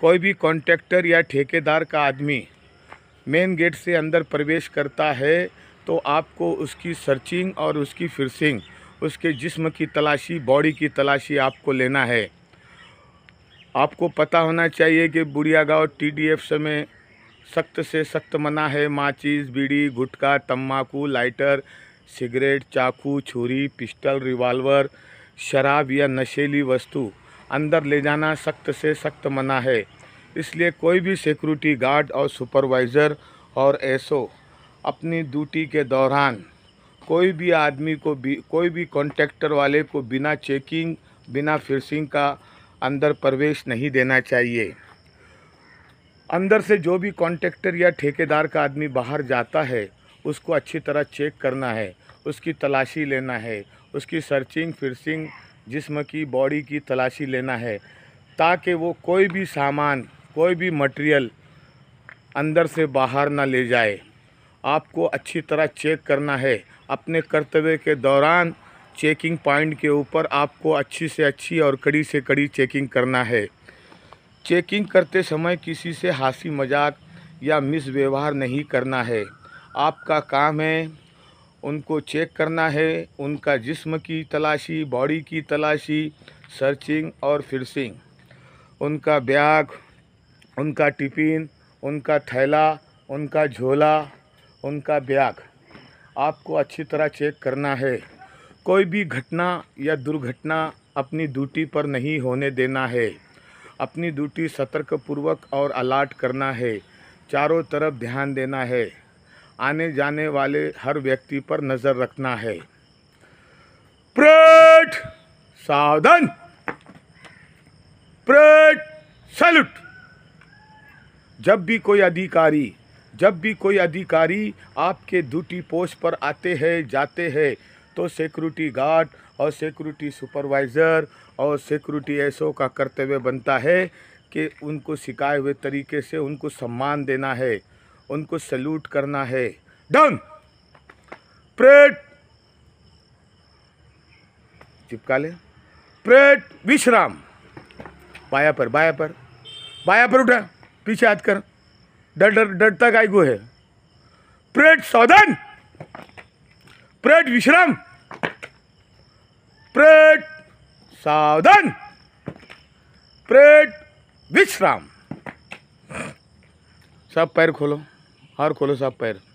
कोई भी कॉन्ट्रैक्टर या ठेकेदार का आदमी मेन गेट से अंदर प्रवेश करता है तो आपको उसकी सर्चिंग और उसकी फिरसिंग उसके जिस्म की तलाशी बॉडी की तलाशी आपको लेना है आपको पता होना चाहिए कि बुढ़िया गाँव एफ समय सख्त से सख्त मना है माचिस बीड़ी गुटखा तम्बाकू लाइटर सिगरेट चाकू छुरी पिस्टल रिवाल्वर शराब या नशेली वस्तु अंदर ले जाना सख्त से सख्त मना है इसलिए कोई भी सिक्योरिटी गार्ड और सुपरवाइज़र और एसओ अपनी ड्यूटी के दौरान कोई भी आदमी को भी कोई भी कॉन्ट्रेक्टर वाले को बिना चेकिंग बिना फिरसिंग का अंदर प्रवेश नहीं देना चाहिए अंदर से जो भी कॉन्ट्रेक्टर या ठेकेदार का आदमी बाहर जाता है उसको अच्छी तरह चेक करना है उसकी तलाशी लेना है उसकी सर्चिंग फिरसिंग जिसम की बॉडी की तलाशी लेना है ताकि वो कोई भी सामान कोई भी मटेरियल अंदर से बाहर ना ले जाए आपको अच्छी तरह चेक करना है अपने कर्तव्य के दौरान चेकिंग पॉइंट के ऊपर आपको अच्छी से अच्छी और कड़ी से कड़ी चेकिंग करना है चेकिंग करते समय किसी से हंसी मजाक या मिस व्यवहार नहीं करना है आपका काम है उनको चेक करना है उनका जिस्म की तलाशी बॉडी की तलाशी सर्चिंग और फिरसिंग उनका ब्याग उनका टिफिन उनका थैला उनका झोला उनका ब्याग आपको अच्छी तरह चेक करना है कोई भी घटना या दुर्घटना अपनी ड्यूटी पर नहीं होने देना है अपनी ड्यूटी सतर्कपूर्वक और अलर्ट करना है चारों तरफ ध्यान देना है आने जाने वाले हर व्यक्ति पर नज़र रखना है प्रेट सावधान प्रेट सल्यूट जब भी कोई अधिकारी जब भी कोई अधिकारी आपके ड्यूटी पोस्ट पर आते हैं जाते हैं तो सिक्योरिटी गार्ड और सिक्योरिटी सुपरवाइज़र और सिक्योरिटी एसओ का कर्तव्य बनता है कि उनको सिखाए हुए तरीके से उनको सम्मान देना है उनको सल्यूट करना है डन प्रेट चिपका ले प्रेट विश्राम बाया पर बाया पर बाया पर उठा पीछे हाथ कर डर डर डरता काय गो है प्रेट सौदन प्रेट विश्राम प्रेट सावधान प्रेट विश्राम सब पैर खोलो हार खोलो साहब पैर